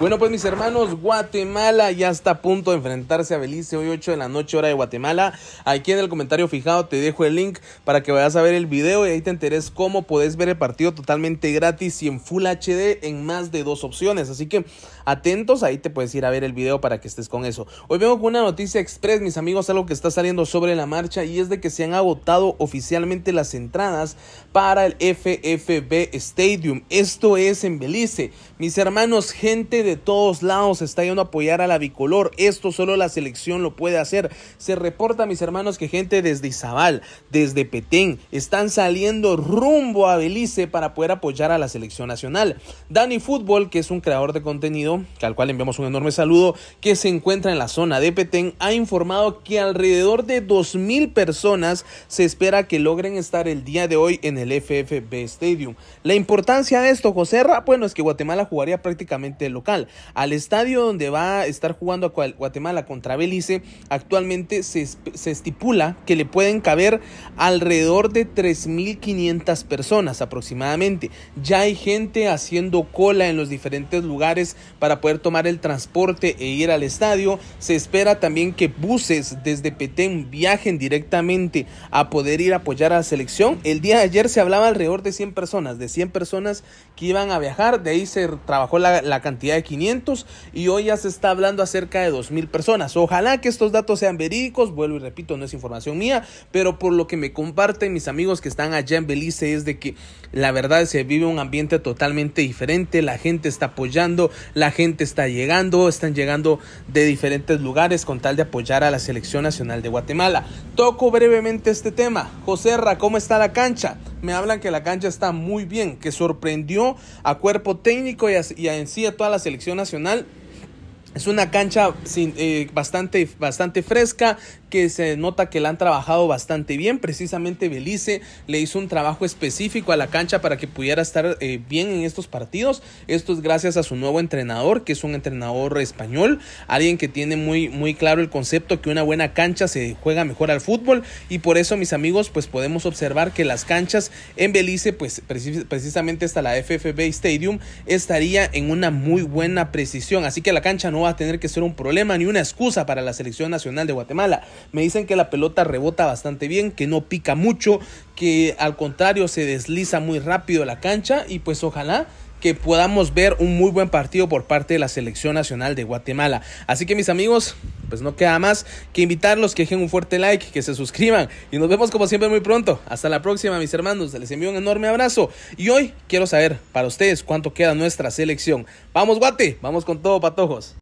Bueno, pues mis hermanos, Guatemala ya está a punto de enfrentarse a Belice hoy 8 de la noche hora de Guatemala. Aquí en el comentario fijado te dejo el link para que vayas a ver el video y ahí te enteres cómo podés ver el partido totalmente gratis y en Full HD en más de dos opciones. Así que atentos, ahí te puedes ir a ver el video para que estés con eso. Hoy vengo con una noticia express, mis amigos, algo que está saliendo sobre la marcha y es de que se han agotado oficialmente las entradas para el FFB Stadium. Esto es en Belice. Mis hermanos, gente de de todos lados está yendo a apoyar a la bicolor. Esto solo la selección lo puede hacer. Se reporta, mis hermanos, que gente desde Izabal, desde Petén, están saliendo rumbo a Belice para poder apoyar a la selección nacional. Dani Fútbol, que es un creador de contenido, al cual enviamos un enorme saludo, que se encuentra en la zona de Petén, ha informado que alrededor de 2.000 personas se espera que logren estar el día de hoy en el FFB Stadium. La importancia de esto, José Ra, bueno, es que Guatemala jugaría prácticamente local. Al estadio donde va a estar jugando Guatemala contra Belice, actualmente se, estipula que le pueden caber alrededor de 3.500 personas aproximadamente. Ya hay gente haciendo cola en los diferentes lugares para poder tomar el transporte e ir al estadio. Se espera también que buses desde Petén viajen directamente a poder ir a apoyar a la selección. El día de ayer se hablaba alrededor de 100 personas, de 100 personas que iban a viajar. De ahí se trabajó la, la cantidad de y hoy ya se está hablando acerca de 2.000 personas. Ojalá que estos datos sean verídicos, vuelvo y repito, no es información mía, pero por lo que me comparten mis amigos que están allá en Belice es de que la verdad se vive un ambiente totalmente diferente, la gente está apoyando, la gente está llegando, están llegando de diferentes lugares con tal de apoyar a la selección nacional de Guatemala. Toco brevemente este tema. José Ra, ¿cómo está la cancha? me hablan que la cancha está muy bien, que sorprendió a cuerpo técnico y a, en sí a toda la selección nacional es una cancha eh, bastante, bastante fresca, que se nota que la han trabajado bastante bien. Precisamente Belice le hizo un trabajo específico a la cancha para que pudiera estar eh, bien en estos partidos. Esto es gracias a su nuevo entrenador, que es un entrenador español, alguien que tiene muy, muy claro el concepto que una buena cancha se juega mejor al fútbol. Y por eso, mis amigos, pues podemos observar que las canchas en Belice, pues precisamente hasta la FFB Stadium, estaría en una muy buena precisión. Así que la cancha no va a tener que ser un problema ni una excusa para la selección nacional de Guatemala. Me dicen que la pelota rebota bastante bien, que no pica mucho, que al contrario se desliza muy rápido la cancha y pues ojalá que podamos ver un muy buen partido por parte de la selección nacional de Guatemala. Así que mis amigos, pues no queda más que invitarlos que dejen un fuerte like, que se suscriban y nos vemos como siempre muy pronto. Hasta la próxima mis hermanos, les envío un enorme abrazo y hoy quiero saber para ustedes cuánto queda nuestra selección. Vamos guate, vamos con todo patojos.